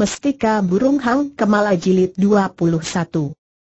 Mestika Burung Hang Kemala Jilid 21.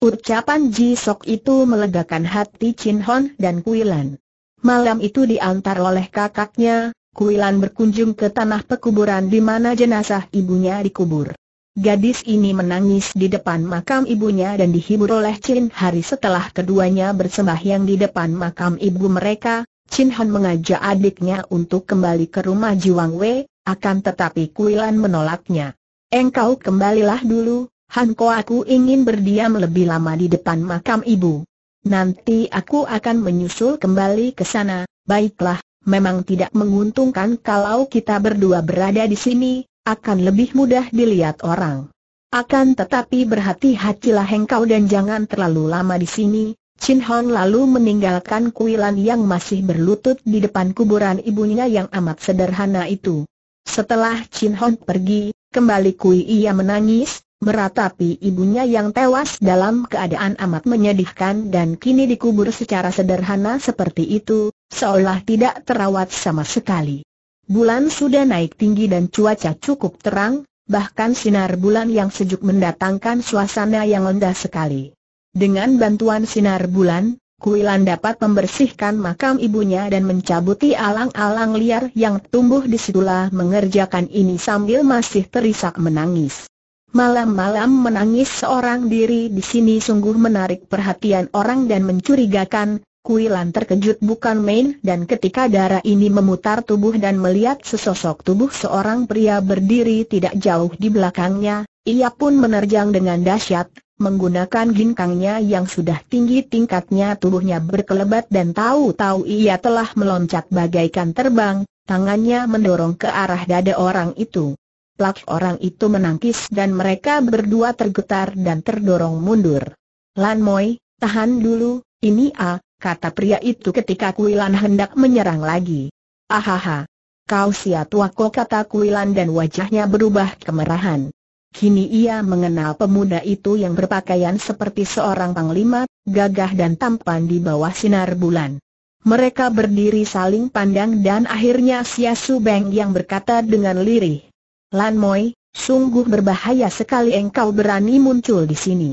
Ucapan Ji Sok itu melegakan hati Chin Hon dan Kuilan. Malam itu diantar oleh kakaknya, Kuilan berkunjung ke tanah pekuburan di mana jenazah ibunya dikubur. Gadis ini menangis di depan makam ibunya dan dihibur oleh Chin Hari setelah keduanya bersembahyang di depan makam ibu mereka, Chin Hon mengajak adiknya untuk kembali ke rumah Jiwang Wei, akan tetapi Kuilan menolaknya. Engkau kembalilah dulu, Hanko aku ingin berdiam lebih lama di depan makam ibu. Nanti aku akan menyusul kembali ke sana, baiklah, memang tidak menguntungkan kalau kita berdua berada di sini, akan lebih mudah dilihat orang. Akan tetapi berhati-hatilah engkau dan jangan terlalu lama di sini. Chin Hong lalu meninggalkan kuilan yang masih berlutut di depan kuburan ibunya yang amat sederhana itu. Setelah Chin Hong pergi, Kembali kui ia menangis, meratapi ibunya yang tewas dalam keadaan amat menyedihkan dan kini dikubur secara sederhana seperti itu, seolah tidak terawat sama sekali. Bulan sudah naik tinggi dan cuaca cukup terang, bahkan sinar bulan yang sejuk mendatangkan suasana yang lendah sekali. Dengan bantuan sinar bulan, Kuilan dapat membersihkan makam ibunya dan mencabuti alang-alang liar yang tumbuh di situlah mengerjakan ini sambil masih terisak menangis. Malam-malam menangis seorang diri di sini sungguh menarik perhatian orang dan mencurigakan, Kuilan terkejut bukan main dan ketika darah ini memutar tubuh dan melihat sesosok tubuh seorang pria berdiri tidak jauh di belakangnya, ia pun menerjang dengan dahsyat, Menggunakan ginkangnya yang sudah tinggi tingkatnya tubuhnya berkelebat dan tahu-tahu ia telah meloncat bagaikan terbang, tangannya mendorong ke arah dada orang itu. Plak orang itu menangkis dan mereka berdua tergetar dan terdorong mundur. Lan Moi, tahan dulu, ini A, kata pria itu ketika Kuilan hendak menyerang lagi. Ahaha, kau sia tuako kata Kuilan dan wajahnya berubah kemerahan. Kini ia mengenal pemuda itu yang berpakaian seperti seorang panglima, gagah dan tampan di bawah sinar bulan. Mereka berdiri saling pandang dan akhirnya Sia Su Beng yang berkata dengan lirih. Lan Moi, sungguh berbahaya sekali engkau berani muncul di sini.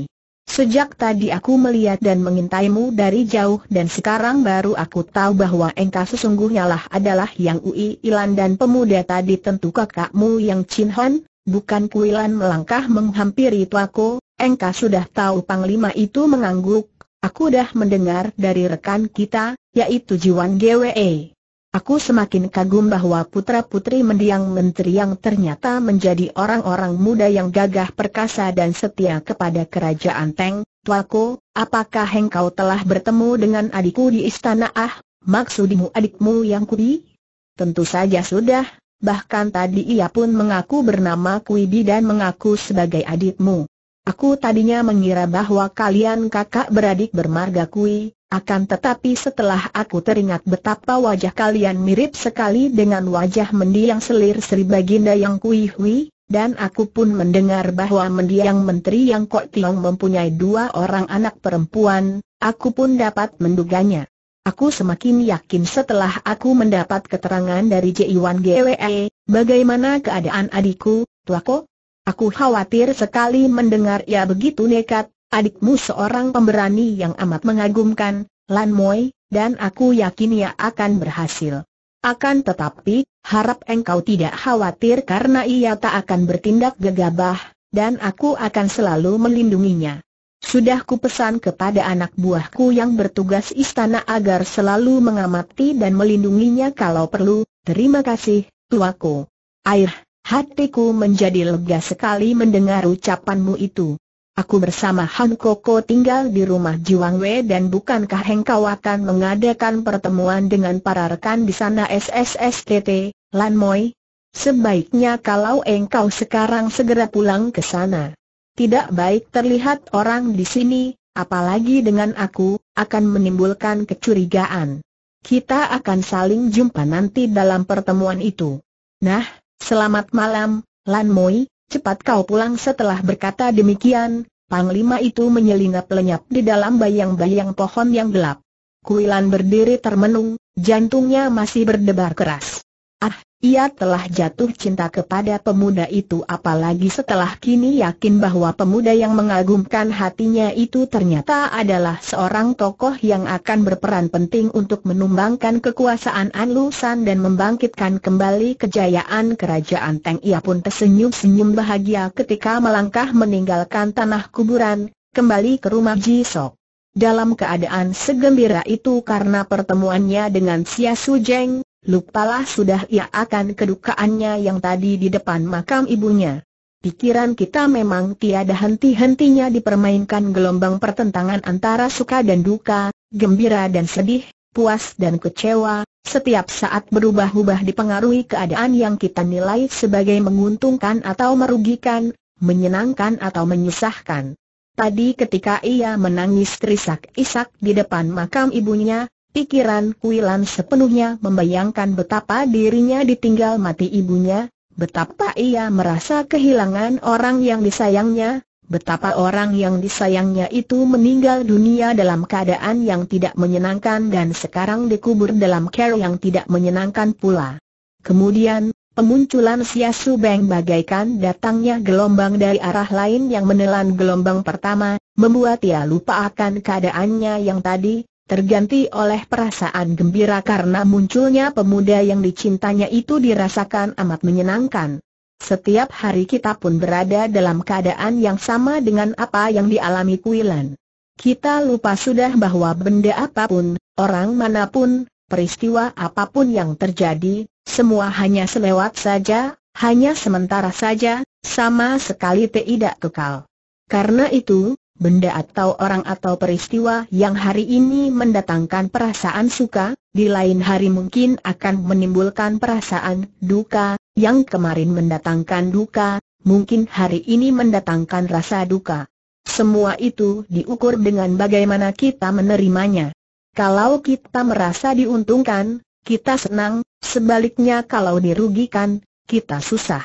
Sejak tadi aku melihat dan mengintaimu dari jauh dan sekarang baru aku tahu bahwa engkau sesungguhnya lah adalah Yang Ui Ilan dan pemuda tadi tentu kakakmu Yang Chin Hon. Bukan Kuilan melangkah menghampiri tuaku, engkau sudah tahu Panglima itu mengangguk, aku dah mendengar dari rekan kita, yaitu Jiwan GWE. Aku semakin kagum bahwa putra-putri mendiang menteri yang ternyata menjadi orang-orang muda yang gagah perkasa dan setia kepada kerajaan Teng, Tuaku, apakah engkau telah bertemu dengan adikku di istana ah, maksudimu adikmu yang kubi? Tentu saja sudah, bahkan tadi ia pun mengaku bernama Kuidi dan mengaku sebagai adikmu. Aku tadinya mengira bahwa kalian kakak beradik bermarga Kui, akan tetapi setelah aku teringat betapa wajah kalian mirip sekali dengan wajah mendiang selir Sri Baginda yang Kui Hui, dan aku pun mendengar bahwa mendiang menteri yang Kok Tiong mempunyai dua orang anak perempuan, aku pun dapat menduganya. Aku semakin yakin setelah aku mendapat keterangan dari Ji Wan Gwe, bagaimana keadaan adikku, Tuako? Aku khawatir sekali mendengar ia begitu nekat, adikmu seorang pemberani yang amat mengagumkan, Lan Moi, dan aku yakin ia akan berhasil. Akan tetapi, harap engkau tidak khawatir karena ia tak akan bertindak gegabah, dan aku akan selalu melindunginya. Sudah kupesan kepada anak buahku yang bertugas istana agar selalu mengamati dan melindunginya kalau perlu, terima kasih, tuaku. Air, hatiku menjadi lega sekali mendengar ucapanmu itu. Aku bersama Han Koko tinggal di rumah Jiwang Wei dan bukankah engkau akan mengadakan pertemuan dengan para rekan di sana SSSTT, Lan Moi? Sebaiknya kalau engkau sekarang segera pulang ke sana. Tidak baik terlihat orang di sini, apalagi dengan aku, akan menimbulkan kecurigaan. Kita akan saling jumpa nanti dalam pertemuan itu. Nah, selamat malam, Lan Moi, cepat kau pulang setelah berkata demikian. Panglima itu menyelinap lenyap di dalam bayang-bayang pohon yang gelap. Kuilan berdiri termenung, jantungnya masih berdebar keras. Ah, ia telah jatuh cinta kepada pemuda itu apalagi setelah kini yakin bahwa pemuda yang mengagumkan hatinya itu ternyata adalah seorang tokoh yang akan berperan penting untuk menumbangkan kekuasaan Anlusan dan membangkitkan kembali kejayaan kerajaan Teng. Ia pun tersenyum-senyum bahagia ketika melangkah meninggalkan tanah kuburan, kembali ke rumah Jisok. Dalam keadaan segembira itu karena pertemuannya dengan Sia Su Jeng, lupalah sudah ia akan kedukaannya yang tadi di depan makam ibunya. Pikiran kita memang tiada henti-hentinya dipermainkan gelombang pertentangan antara suka dan duka, gembira dan sedih, puas dan kecewa, setiap saat berubah-ubah dipengaruhi keadaan yang kita nilai sebagai menguntungkan atau merugikan, menyenangkan atau menyusahkan. Tadi ketika ia menangis terisak-isak di depan makam ibunya, Pikiran Kuilan sepenuhnya membayangkan betapa dirinya ditinggal mati ibunya, betapa ia merasa kehilangan orang yang disayangnya, betapa orang yang disayangnya itu meninggal dunia dalam keadaan yang tidak menyenangkan dan sekarang dikubur dalam care yang tidak menyenangkan pula. Kemudian, pemunculan Sia Su Beng bagaikan datangnya gelombang dari arah lain yang menelan gelombang pertama, membuat ia lupa akan keadaannya yang tadi, terganti oleh perasaan gembira karena munculnya pemuda yang dicintanya itu dirasakan amat menyenangkan. Setiap hari kita pun berada dalam keadaan yang sama dengan apa yang dialami Kuilan. Kita lupa sudah bahwa benda apapun, orang manapun, peristiwa apapun yang terjadi, semua hanya selewat saja, hanya sementara saja, sama sekali tidak kekal. Karena itu, benda atau orang atau peristiwa yang hari ini mendatangkan perasaan suka, di lain hari mungkin akan menimbulkan perasaan duka, yang kemarin mendatangkan duka, mungkin hari ini mendatangkan rasa duka. Semua itu diukur dengan bagaimana kita menerimanya. Kalau kita merasa diuntungkan, kita senang, sebaliknya kalau dirugikan, kita susah.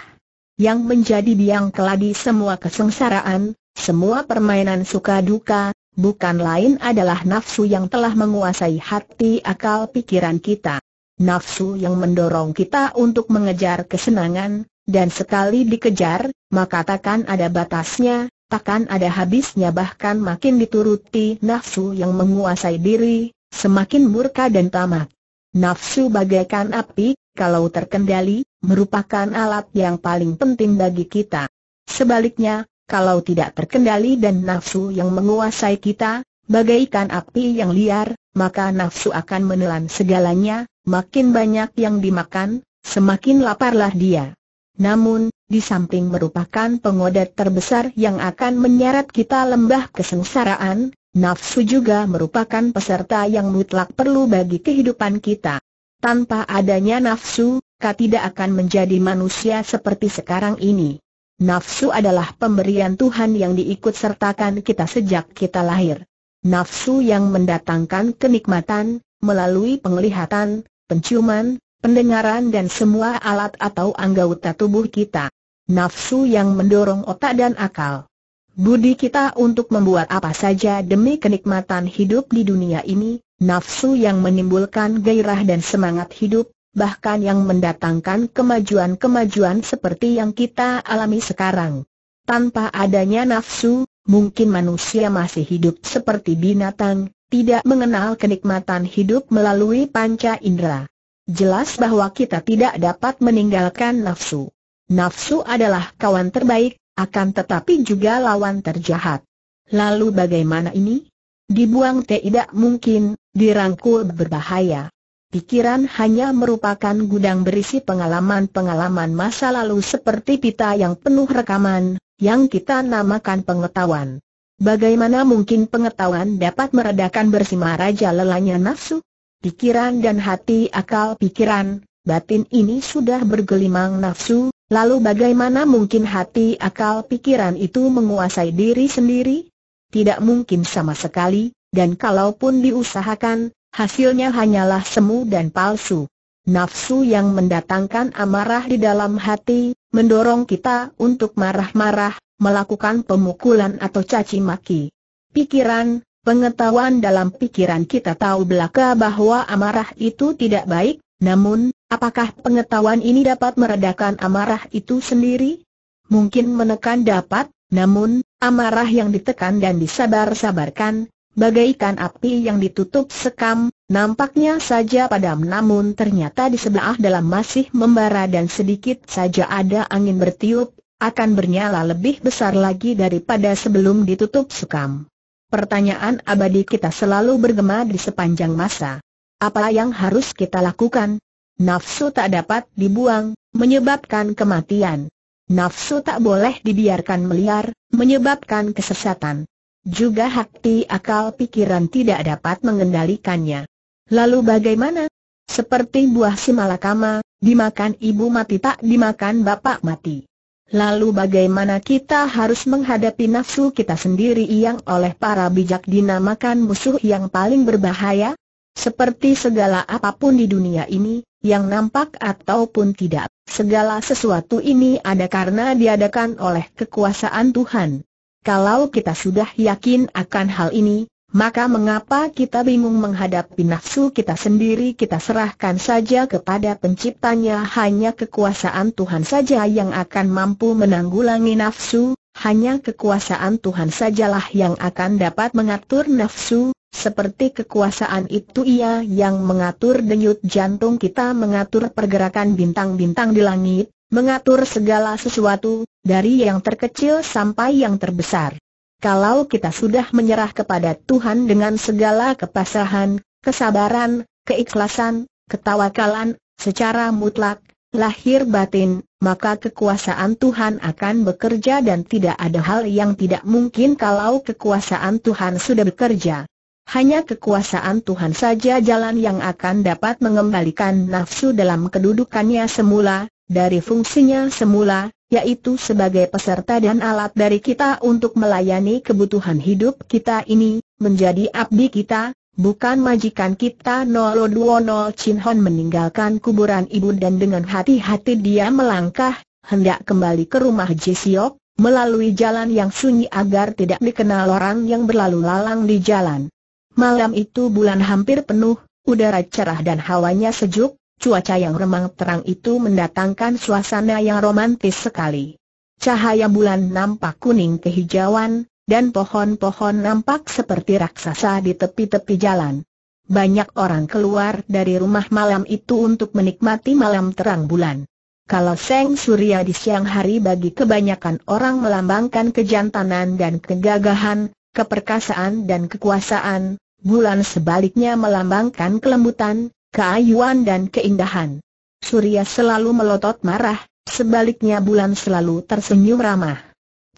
Yang menjadi biang keladi semua kesengsaraan, semua permainan suka duka, bukan lain adalah nafsu yang telah menguasai hati akal pikiran kita. Nafsu yang mendorong kita untuk mengejar kesenangan, dan sekali dikejar, maka takkan ada batasnya, takkan ada habisnya bahkan makin dituruti nafsu yang menguasai diri, semakin murka dan tamak. Nafsu bagaikan api, kalau terkendali, merupakan alat yang paling penting bagi kita. Sebaliknya, kalau tidak terkendali dan nafsu yang menguasai kita, bagaikan api yang liar, maka nafsu akan menelan segalanya, makin banyak yang dimakan, semakin laparlah dia. Namun, di samping merupakan pengodat terbesar yang akan menyeret kita lembah kesengsaraan, nafsu juga merupakan peserta yang mutlak perlu bagi kehidupan kita. Tanpa adanya nafsu, kita tidak akan menjadi manusia seperti sekarang ini. Nafsu adalah pemberian Tuhan yang diikut sertakan kita sejak kita lahir. Nafsu yang mendatangkan kenikmatan, melalui penglihatan, penciuman, pendengaran dan semua alat atau anggota tubuh kita. Nafsu yang mendorong otak dan akal. Budi kita untuk membuat apa saja demi kenikmatan hidup di dunia ini, nafsu yang menimbulkan gairah dan semangat hidup, bahkan yang mendatangkan kemajuan-kemajuan seperti yang kita alami sekarang. Tanpa adanya nafsu, mungkin manusia masih hidup seperti binatang, tidak mengenal kenikmatan hidup melalui panca indera. Jelas bahwa kita tidak dapat meninggalkan nafsu. Nafsu adalah kawan terbaik, akan tetapi juga lawan terjahat. Lalu bagaimana ini? Dibuang tidak mungkin, dirangkul berbahaya. Pikiran hanya merupakan gudang berisi pengalaman-pengalaman masa lalu seperti pita yang penuh rekaman, yang kita namakan pengetahuan. Bagaimana mungkin pengetahuan dapat meredakan bersama raja lelahnya nafsu? Pikiran dan hati akal pikiran, batin ini sudah bergelimang nafsu, lalu bagaimana mungkin hati akal pikiran itu menguasai diri sendiri? Tidak mungkin sama sekali, dan kalaupun diusahakan, Hasilnya hanyalah semu dan palsu. Nafsu yang mendatangkan amarah di dalam hati, mendorong kita untuk marah-marah, melakukan pemukulan atau caci maki. Pikiran, pengetahuan dalam pikiran kita tahu belaka bahwa amarah itu tidak baik, namun, apakah pengetahuan ini dapat meredakan amarah itu sendiri? Mungkin menekan dapat, namun, amarah yang ditekan dan disabar-sabarkan, bagaikan api yang ditutup sekam, nampaknya saja padam namun ternyata di sebelah dalam masih membara dan sedikit saja ada angin bertiup, akan bernyala lebih besar lagi daripada sebelum ditutup sekam. Pertanyaan abadi kita selalu bergema di sepanjang masa. Apa yang harus kita lakukan? Nafsu tak dapat dibuang, menyebabkan kematian. Nafsu tak boleh dibiarkan meliar, menyebabkan kesesatan. Juga hati akal pikiran tidak dapat mengendalikannya. Lalu bagaimana? Seperti buah simalakama, dimakan ibu mati tak dimakan bapak mati. Lalu bagaimana kita harus menghadapi nafsu kita sendiri yang oleh para bijak dinamakan musuh yang paling berbahaya? Seperti segala apapun di dunia ini, yang nampak ataupun tidak, segala sesuatu ini ada karena diadakan oleh kekuasaan Tuhan. Kalau kita sudah yakin akan hal ini, maka mengapa kita bingung menghadapi nafsu kita sendiri kita serahkan saja kepada penciptanya hanya kekuasaan Tuhan saja yang akan mampu menanggulangi nafsu, hanya kekuasaan Tuhan sajalah yang akan dapat mengatur nafsu, seperti kekuasaan itu ia yang mengatur denyut jantung kita mengatur pergerakan bintang-bintang di langit, mengatur segala sesuatu, dari yang terkecil sampai yang terbesar. Kalau kita sudah menyerah kepada Tuhan dengan segala kepasahan, kesabaran, keikhlasan, ketawakalan, secara mutlak, lahir batin, maka kekuasaan Tuhan akan bekerja dan tidak ada hal yang tidak mungkin kalau kekuasaan Tuhan sudah bekerja. Hanya kekuasaan Tuhan saja jalan yang akan dapat mengembalikan nafsu dalam kedudukannya semula, dari fungsinya semula, yaitu sebagai peserta dan alat dari kita untuk melayani kebutuhan hidup kita ini, menjadi abdi kita, bukan majikan kita 020 Chin Hon meninggalkan kuburan ibu dan dengan hati-hati dia melangkah, hendak kembali ke rumah Jesiok, melalui jalan yang sunyi agar tidak dikenal orang yang berlalu lalang di jalan. Malam itu bulan hampir penuh, udara cerah dan hawanya sejuk, Cuaca yang remang terang itu mendatangkan suasana yang romantis sekali. Cahaya bulan nampak kuning kehijauan, dan pohon-pohon nampak seperti raksasa di tepi-tepi jalan. Banyak orang keluar dari rumah malam itu untuk menikmati malam terang bulan. Kalau Seng Surya di siang hari bagi kebanyakan orang melambangkan kejantanan dan kegagahan, keperkasaan dan kekuasaan, bulan sebaliknya melambangkan kelembutan, keayuan dan keindahan. Surya selalu melotot marah, sebaliknya bulan selalu tersenyum ramah.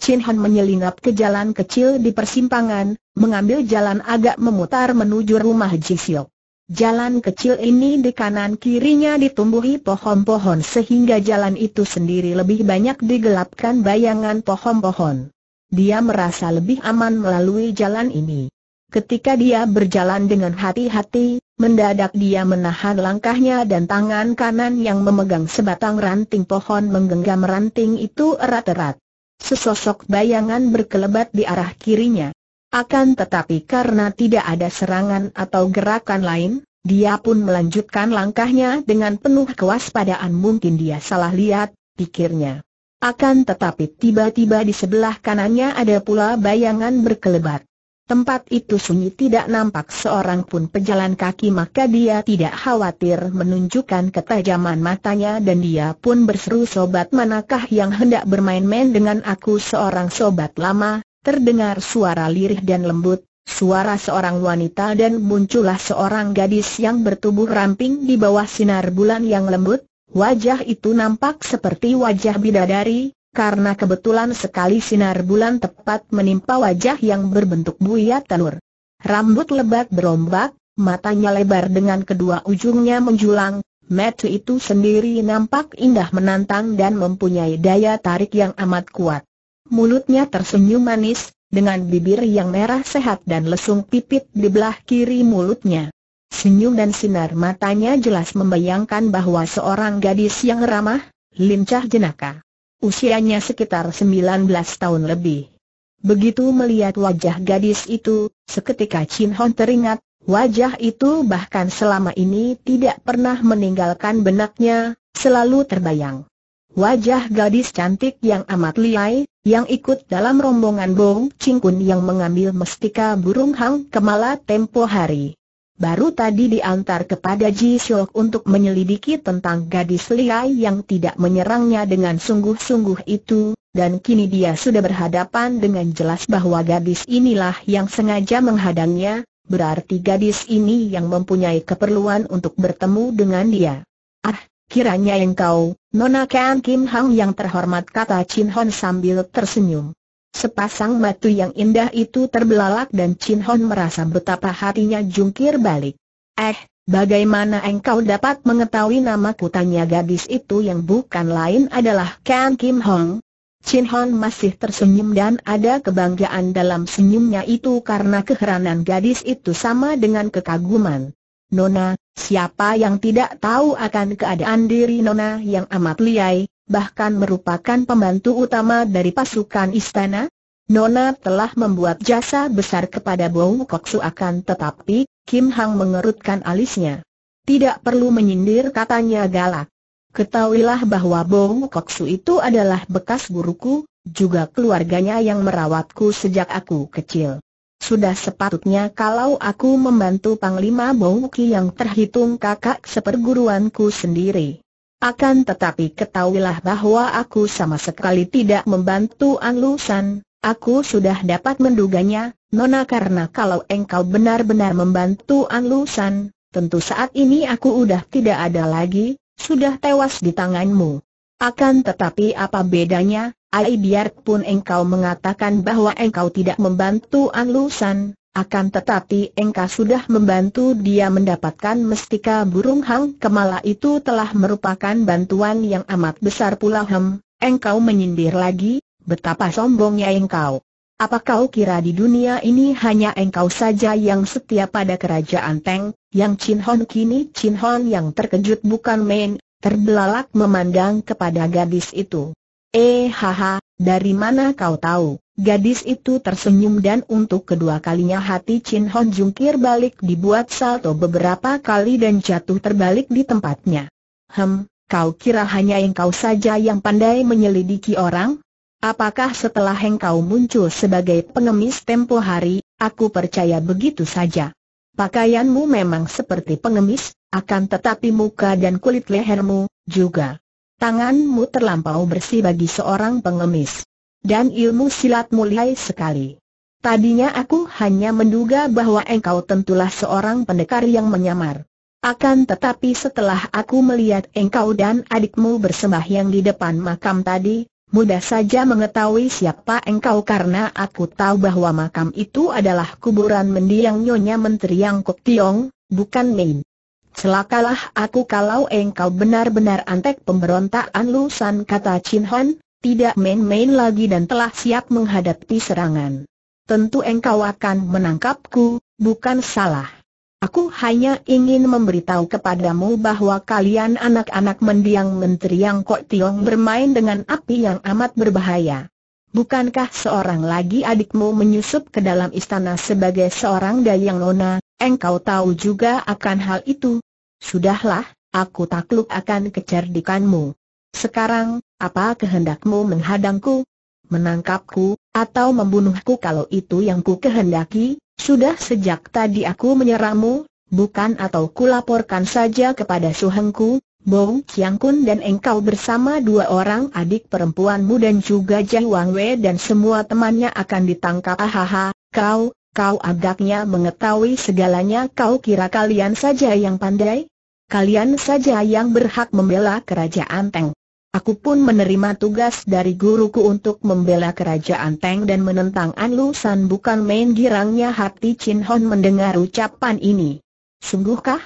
Chin Han menyelinap ke jalan kecil di persimpangan, mengambil jalan agak memutar menuju rumah Jisiok. Jalan kecil ini di kanan kirinya ditumbuhi pohon-pohon sehingga jalan itu sendiri lebih banyak digelapkan bayangan pohon-pohon. Dia merasa lebih aman melalui jalan ini. Ketika dia berjalan dengan hati-hati, mendadak dia menahan langkahnya dan tangan kanan yang memegang sebatang ranting pohon menggenggam ranting itu erat-erat. Sesosok bayangan berkelebat di arah kirinya. Akan tetapi karena tidak ada serangan atau gerakan lain, dia pun melanjutkan langkahnya dengan penuh kewaspadaan mungkin dia salah lihat, pikirnya. Akan tetapi tiba-tiba di sebelah kanannya ada pula bayangan berkelebat. Tempat itu sunyi tidak nampak seorang pun pejalan kaki maka dia tidak khawatir menunjukkan ketajaman matanya dan dia pun berseru sobat manakah yang hendak bermain-main dengan aku seorang sobat lama, terdengar suara lirih dan lembut, suara seorang wanita dan muncullah seorang gadis yang bertubuh ramping di bawah sinar bulan yang lembut, wajah itu nampak seperti wajah bidadari, karena kebetulan sekali sinar bulan tepat menimpa wajah yang berbentuk buaya telur. Rambut lebat berombak, matanya lebar dengan kedua ujungnya menjulang, Metu itu sendiri nampak indah menantang dan mempunyai daya tarik yang amat kuat. Mulutnya tersenyum manis, dengan bibir yang merah sehat dan lesung pipit di belah kiri mulutnya. Senyum dan sinar matanya jelas membayangkan bahwa seorang gadis yang ramah, lincah jenaka. Usianya sekitar 19 tahun lebih. Begitu melihat wajah gadis itu, seketika Chin Hon teringat, wajah itu bahkan selama ini tidak pernah meninggalkan benaknya, selalu terbayang. Wajah gadis cantik yang amat liai, yang ikut dalam rombongan Bong Ching Kun yang mengambil mestika burung hang kemala tempo hari baru tadi diantar kepada Ji Shock untuk menyelidiki tentang gadis liai yang tidak menyerangnya dengan sungguh-sungguh itu, dan kini dia sudah berhadapan dengan jelas bahwa gadis inilah yang sengaja menghadangnya, berarti gadis ini yang mempunyai keperluan untuk bertemu dengan dia. Ah, kiranya engkau, Nona Kan Kim Hang yang terhormat kata Chin Hon sambil tersenyum. Sepasang batu yang indah itu terbelalak dan Chin Hon merasa betapa hatinya jungkir balik. Eh, bagaimana engkau dapat mengetahui nama kutanya gadis itu yang bukan lain adalah Kang Kim Hong? Chin Hon masih tersenyum dan ada kebanggaan dalam senyumnya itu karena keheranan gadis itu sama dengan kekaguman. Nona, siapa yang tidak tahu akan keadaan diri Nona yang amat liai, bahkan merupakan pembantu utama dari pasukan istana? Nona telah membuat jasa besar kepada Bong Koksu akan tetapi, Kim Hang mengerutkan alisnya. Tidak perlu menyindir katanya galak. Ketahuilah bahwa Bong Koksu itu adalah bekas guruku, juga keluarganya yang merawatku sejak aku kecil. Sudah sepatutnya kalau aku membantu Panglima Bongki yang terhitung kakak seperguruanku sendiri. Akan tetapi ketahuilah bahwa aku sama sekali tidak membantu An Lusan, aku sudah dapat menduganya, Nona karena kalau engkau benar-benar membantu An Lusan, tentu saat ini aku udah tidak ada lagi, sudah tewas di tanganmu. Akan tetapi apa bedanya, ai biarpun engkau mengatakan bahwa engkau tidak membantu An Lusan, akan tetapi engkau sudah membantu dia mendapatkan mestika burung hang kemala itu telah merupakan bantuan yang amat besar pula hem, engkau menyindir lagi, betapa sombongnya engkau. Apa kau kira di dunia ini hanya engkau saja yang setia pada kerajaan Teng, yang Chin Hon kini Chin Hon yang terkejut bukan main, terbelalak memandang kepada gadis itu. Eh haha, dari mana kau tahu? Gadis itu tersenyum dan untuk kedua kalinya hati Chin Hon jungkir balik dibuat salto beberapa kali dan jatuh terbalik di tempatnya. Hem, kau kira hanya engkau saja yang pandai menyelidiki orang? Apakah setelah engkau muncul sebagai pengemis tempo hari, aku percaya begitu saja? Pakaianmu memang seperti pengemis, akan tetapi muka dan kulit lehermu, juga. Tanganmu terlampau bersih bagi seorang pengemis dan ilmu silat mulai sekali. Tadinya aku hanya menduga bahwa engkau tentulah seorang pendekar yang menyamar. Akan tetapi setelah aku melihat engkau dan adikmu bersembahyang di depan makam tadi, mudah saja mengetahui siapa engkau karena aku tahu bahwa makam itu adalah kuburan mendiang Nyonya Menteri Yang Kok Tiong, bukan Main. Celakalah aku kalau engkau benar-benar antek pemberontakan Lusan kata Chin Han, tidak main-main lagi dan telah siap menghadapi serangan. Tentu engkau akan menangkapku, bukan salah. Aku hanya ingin memberitahu kepadamu bahwa kalian anak-anak mendiang menteri yang Kok Tiong bermain dengan api yang amat berbahaya. Bukankah seorang lagi adikmu menyusup ke dalam istana sebagai seorang dayang nona, engkau tahu juga akan hal itu? Sudahlah, aku takluk akan kecerdikanmu. Sekarang, apa kehendakmu menghadangku? Menangkapku, atau membunuhku kalau itu yang ku kehendaki? Sudah sejak tadi aku menyeramu, bukan atau kulaporkan saja kepada suhengku, Bong Chiang Kun dan engkau bersama dua orang adik perempuanmu dan juga Jai Wang Wei dan semua temannya akan ditangkap. Ahaha, kau, kau agaknya mengetahui segalanya kau kira kalian saja yang pandai? Kalian saja yang berhak membela kerajaan Teng. Aku pun menerima tugas dari guruku untuk membela kerajaan Teng dan menentang An Lu San bukan main girangnya hati Chin Hon mendengar ucapan ini. Sungguhkah?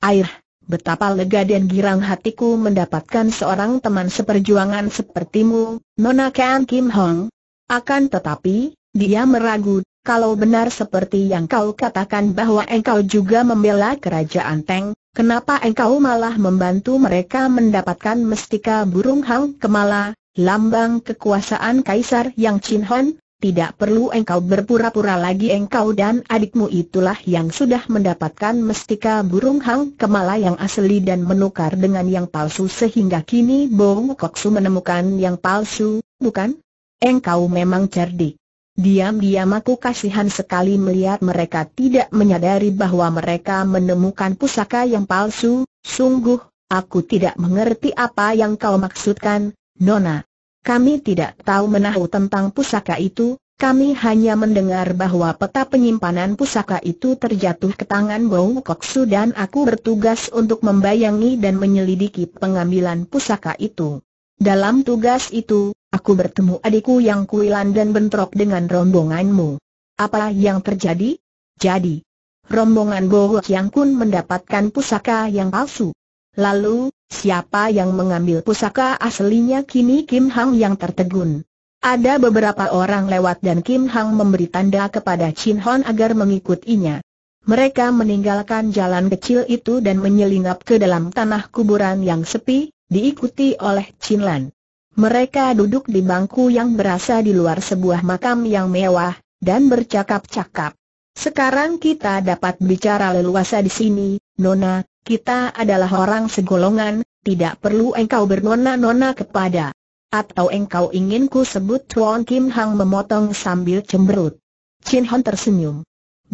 Air, betapa lega dan girang hatiku mendapatkan seorang teman seperjuangan sepertimu, Nona Kan Kim Hong. Akan tetapi, dia meragu, kalau benar seperti yang kau katakan bahwa engkau juga membela kerajaan Teng, Kenapa engkau malah membantu mereka mendapatkan mestika burung hang kemala, lambang kekuasaan kaisar yang Chin Hon? Tidak perlu engkau berpura-pura lagi engkau dan adikmu itulah yang sudah mendapatkan mestika burung hang kemala yang asli dan menukar dengan yang palsu sehingga kini Bong Koksu menemukan yang palsu, bukan? Engkau memang cerdik. Diam-diam aku kasihan sekali melihat mereka tidak menyadari bahwa mereka menemukan pusaka yang palsu, sungguh, aku tidak mengerti apa yang kau maksudkan, Nona. Kami tidak tahu menahu tentang pusaka itu, kami hanya mendengar bahwa peta penyimpanan pusaka itu terjatuh ke tangan Bong Koksu dan aku bertugas untuk membayangi dan menyelidiki pengambilan pusaka itu. Dalam tugas itu, aku bertemu adikku yang kuilan dan bentrok dengan rombonganmu. Apa yang terjadi? Jadi, rombongan Bohok yang kun mendapatkan pusaka yang palsu. Lalu, siapa yang mengambil pusaka aslinya kini Kim Hang yang tertegun. Ada beberapa orang lewat dan Kim Hang memberi tanda kepada Chin Hon agar mengikutinya. Mereka meninggalkan jalan kecil itu dan menyelinap ke dalam tanah kuburan yang sepi, diikuti oleh Chin Lan. Mereka duduk di bangku yang berasa di luar sebuah makam yang mewah, dan bercakap-cakap. Sekarang kita dapat bicara leluasa di sini, Nona, kita adalah orang segolongan, tidak perlu engkau bernona-nona kepada. Atau engkau ingin ku sebut Tuan Kim Hang memotong sambil cemberut. Chin Hon tersenyum.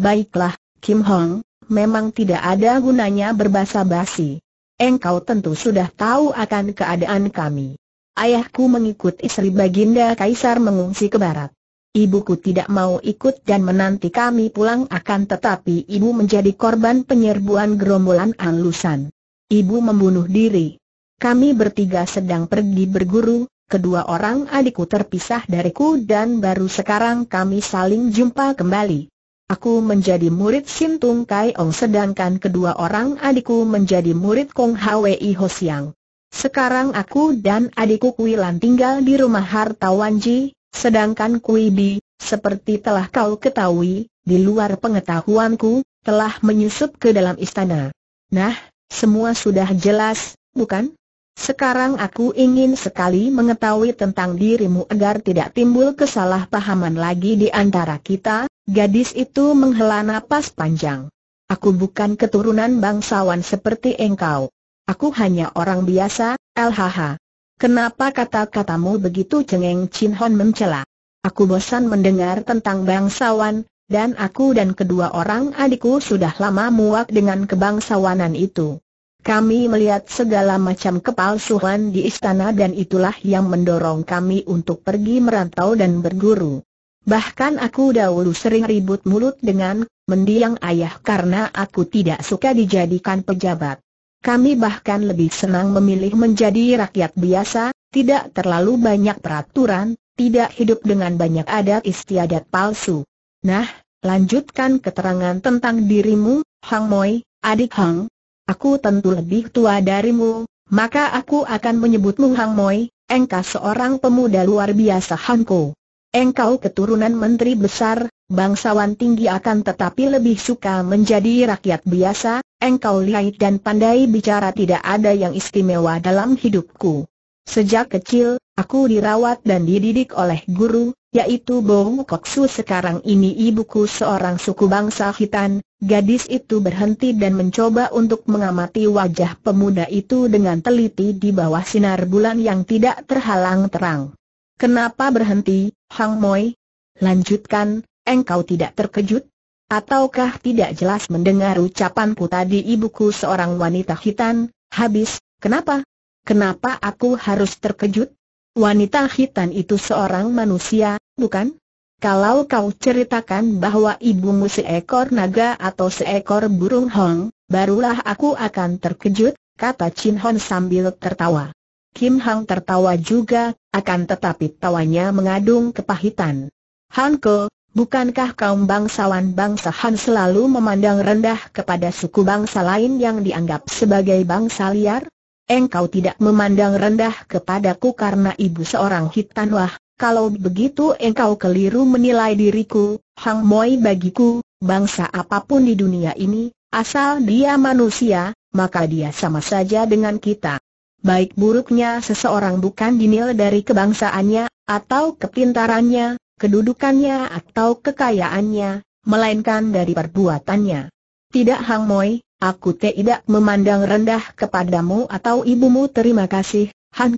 Baiklah, Kim Hong, memang tidak ada gunanya berbahasa basi engkau tentu sudah tahu akan keadaan kami. Ayahku mengikut istri Baginda Kaisar mengungsi ke barat. Ibuku tidak mau ikut dan menanti kami pulang akan tetapi ibu menjadi korban penyerbuan gerombolan alusan. Ibu membunuh diri. Kami bertiga sedang pergi berguru, kedua orang adikku terpisah dariku dan baru sekarang kami saling jumpa kembali. Aku menjadi murid Sin Tung Kai Ong sedangkan kedua orang adikku menjadi murid Kong Hwi Ho Siang. Sekarang aku dan adikku Kui Lan tinggal di rumah hartawan Ji, sedangkan Kui Bi, seperti telah kau ketahui, di luar pengetahuanku, telah menyusup ke dalam istana. Nah, semua sudah jelas, bukan? Sekarang aku ingin sekali mengetahui tentang dirimu agar tidak timbul kesalahpahaman lagi di antara kita, Gadis itu menghela napas panjang. Aku bukan keturunan bangsawan seperti engkau. Aku hanya orang biasa, LHH. Kenapa kata-katamu begitu cengeng Chin Hon mencela? Aku bosan mendengar tentang bangsawan, dan aku dan kedua orang adikku sudah lama muak dengan kebangsawanan itu. Kami melihat segala macam kepalsuan di istana dan itulah yang mendorong kami untuk pergi merantau dan berguru. Bahkan aku dahulu sering ribut mulut dengan mendiang ayah karena aku tidak suka dijadikan pejabat. Kami bahkan lebih senang memilih menjadi rakyat biasa, tidak terlalu banyak peraturan, tidak hidup dengan banyak adat istiadat palsu. Nah, lanjutkan keterangan tentang dirimu, Hang Moi, adik Hang. Aku tentu lebih tua darimu, maka aku akan menyebutmu Hang Moi, engkau seorang pemuda luar biasa Hanko. Engkau keturunan menteri besar, bangsawan tinggi akan tetapi lebih suka menjadi rakyat biasa, engkau lihai dan pandai bicara tidak ada yang istimewa dalam hidupku. Sejak kecil, aku dirawat dan dididik oleh guru, yaitu Bong Koksu sekarang ini ibuku seorang suku bangsa hitam, gadis itu berhenti dan mencoba untuk mengamati wajah pemuda itu dengan teliti di bawah sinar bulan yang tidak terhalang terang. Kenapa berhenti? Hang Moi, lanjutkan, engkau tidak terkejut? Ataukah tidak jelas mendengar ucapanku tadi ibuku seorang wanita hitam? habis, kenapa? Kenapa aku harus terkejut? Wanita hitam itu seorang manusia, bukan? Kalau kau ceritakan bahwa ibumu seekor naga atau seekor burung hong, barulah aku akan terkejut, kata Chin Hon sambil tertawa. Kim Hang tertawa juga, akan tetapi tawanya mengandung kepahitan. Han Ko, bukankah kaum bangsawan bangsa Han selalu memandang rendah kepada suku bangsa lain yang dianggap sebagai bangsa liar? Engkau tidak memandang rendah kepadaku karena ibu seorang hitan wah, kalau begitu engkau keliru menilai diriku, Hang Moi bagiku, bangsa apapun di dunia ini, asal dia manusia, maka dia sama saja dengan kita baik buruknya seseorang bukan dinilai dari kebangsaannya, atau kepintarannya, kedudukannya atau kekayaannya, melainkan dari perbuatannya. Tidak Hang Moi, aku tidak memandang rendah kepadamu atau ibumu terima kasih,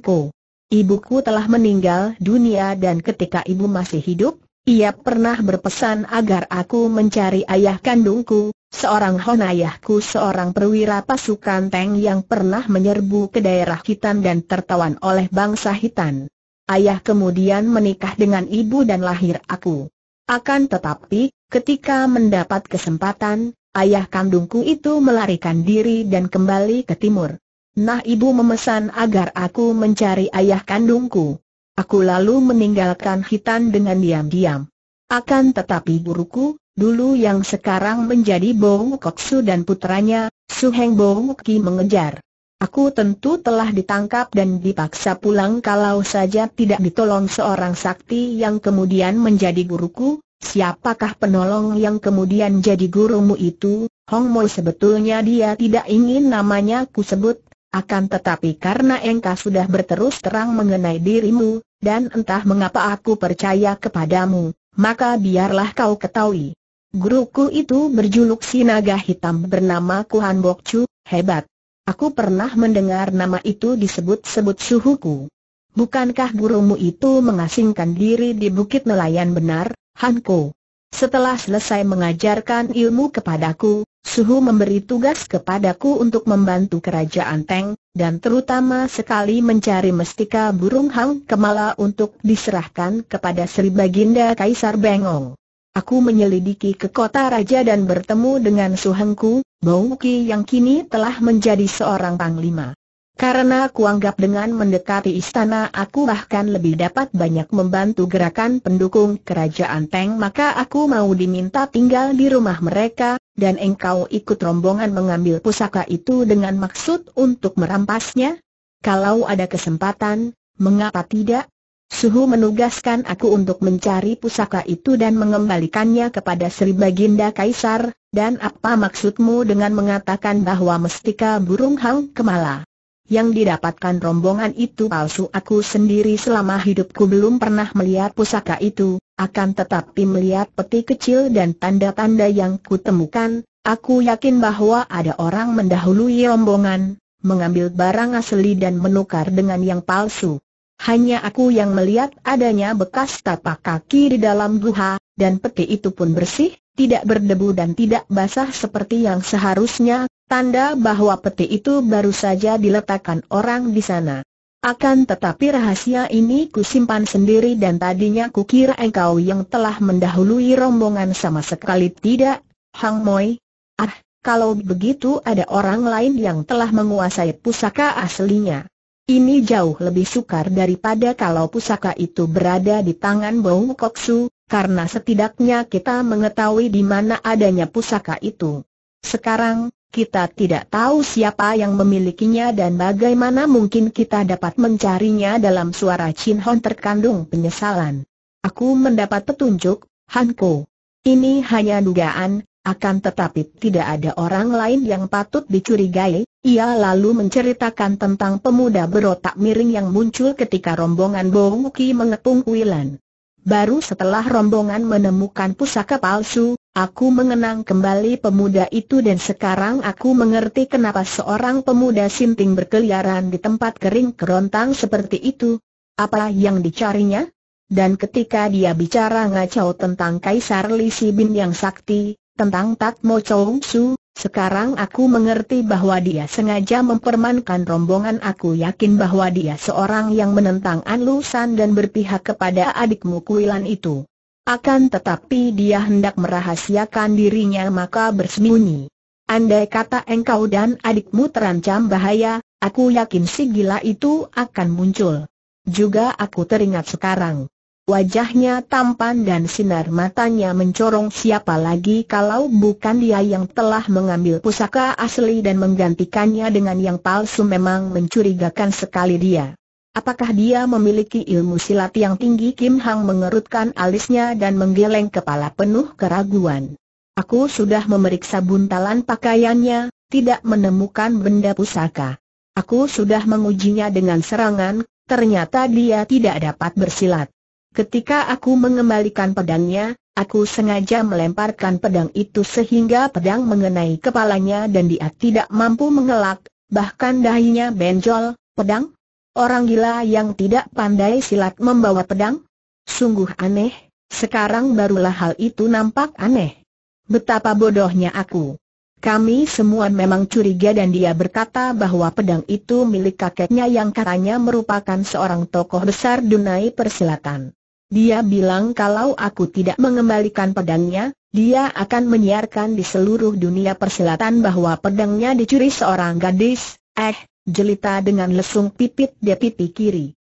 Ko. Ibuku telah meninggal dunia dan ketika ibu masih hidup, ia pernah berpesan agar aku mencari ayah kandungku, Seorang honayahku seorang perwira pasukan Teng yang pernah menyerbu ke daerah Hitan dan tertawan oleh bangsa Hitan. Ayah kemudian menikah dengan ibu dan lahir aku. Akan tetapi, ketika mendapat kesempatan, ayah kandungku itu melarikan diri dan kembali ke timur. Nah ibu memesan agar aku mencari ayah kandungku. Aku lalu meninggalkan Hitan dengan diam-diam. Akan tetapi guruku, dulu yang sekarang menjadi Bong Koksu dan putranya, Su Heng Bong Ki mengejar. Aku tentu telah ditangkap dan dipaksa pulang kalau saja tidak ditolong seorang sakti yang kemudian menjadi guruku, siapakah penolong yang kemudian jadi gurumu itu, Hong Mo sebetulnya dia tidak ingin namanya ku sebut, akan tetapi karena engkau sudah berterus terang mengenai dirimu, dan entah mengapa aku percaya kepadamu, maka biarlah kau ketahui. Guruku itu berjuluk si naga hitam bernama Kuhan Bokcu, hebat. Aku pernah mendengar nama itu disebut-sebut suhuku. Bukankah gurumu itu mengasingkan diri di Bukit Nelayan benar, Hanko? Setelah selesai mengajarkan ilmu kepadaku, Suhu memberi tugas kepadaku untuk membantu kerajaan Teng, dan terutama sekali mencari mestika burung hang kemala untuk diserahkan kepada Sri Baginda Kaisar Bengong. Aku menyelidiki ke kota raja dan bertemu dengan suhengku, Bouki yang kini telah menjadi seorang panglima. Karena kuanggap dengan mendekati istana aku bahkan lebih dapat banyak membantu gerakan pendukung kerajaan Teng maka aku mau diminta tinggal di rumah mereka, dan engkau ikut rombongan mengambil pusaka itu dengan maksud untuk merampasnya? Kalau ada kesempatan, mengapa tidak? Suhu menugaskan aku untuk mencari pusaka itu dan mengembalikannya kepada Sri Baginda Kaisar, dan apa maksudmu dengan mengatakan bahwa mestika burung hau kemala? Yang didapatkan rombongan itu palsu aku sendiri selama hidupku belum pernah melihat pusaka itu, akan tetapi melihat peti kecil dan tanda-tanda yang kutemukan, aku yakin bahwa ada orang mendahului rombongan, mengambil barang asli dan menukar dengan yang palsu. Hanya aku yang melihat adanya bekas tapak kaki di dalam guha, dan peti itu pun bersih, tidak berdebu dan tidak basah seperti yang seharusnya, tanda bahwa peti itu baru saja diletakkan orang di sana. Akan tetapi rahasia ini kusimpan sendiri dan tadinya ku kira engkau yang telah mendahului rombongan sama sekali tidak, Hang Moi. Ah, kalau begitu ada orang lain yang telah menguasai pusaka aslinya. Ini jauh lebih sukar daripada kalau pusaka itu berada di tangan Bau Koksu, karena setidaknya kita mengetahui di mana adanya pusaka itu. Sekarang, kita tidak tahu siapa yang memilikinya dan bagaimana mungkin kita dapat mencarinya dalam suara Chin Hon terkandung penyesalan. Aku mendapat petunjuk, Hanko. Ini hanya dugaan, akan tetapi tidak ada orang lain yang patut dicurigai, ia lalu menceritakan tentang pemuda berotak miring yang muncul ketika rombongan Bowuki mengepung Wilan. Baru setelah rombongan menemukan pusaka palsu, aku mengenang kembali pemuda itu dan sekarang aku mengerti kenapa seorang pemuda sinting berkeliaran di tempat kering kerontang seperti itu. Apa yang dicarinya? Dan ketika dia bicara ngacau tentang Kaisar Li Sibin yang sakti, tentang Tak Mo Chong Su, sekarang aku mengerti bahwa dia sengaja mempermankan rombongan aku yakin bahwa dia seorang yang menentang An San dan berpihak kepada adikmu Kuilan itu. Akan tetapi dia hendak merahasiakan dirinya maka bersembunyi. Andai kata engkau dan adikmu terancam bahaya, aku yakin si gila itu akan muncul. Juga aku teringat sekarang. Wajahnya tampan dan sinar matanya mencorong siapa lagi kalau bukan dia yang telah mengambil pusaka asli dan menggantikannya dengan yang palsu memang mencurigakan sekali dia. Apakah dia memiliki ilmu silat yang tinggi Kim Hang mengerutkan alisnya dan menggeleng kepala penuh keraguan. Aku sudah memeriksa buntalan pakaiannya, tidak menemukan benda pusaka. Aku sudah mengujinya dengan serangan, ternyata dia tidak dapat bersilat. Ketika aku mengembalikan pedangnya, aku sengaja melemparkan pedang itu sehingga pedang mengenai kepalanya dan dia tidak mampu mengelak, bahkan dahinya benjol, pedang? Orang gila yang tidak pandai silat membawa pedang? Sungguh aneh, sekarang barulah hal itu nampak aneh. Betapa bodohnya aku. Kami semua memang curiga dan dia berkata bahwa pedang itu milik kakeknya yang katanya merupakan seorang tokoh besar Dunai Persilatan. Dia bilang kalau aku tidak mengembalikan pedangnya, dia akan menyiarkan di seluruh dunia persilatan bahwa pedangnya dicuri seorang gadis, eh, jelita dengan lesung pipit di pipi kiri.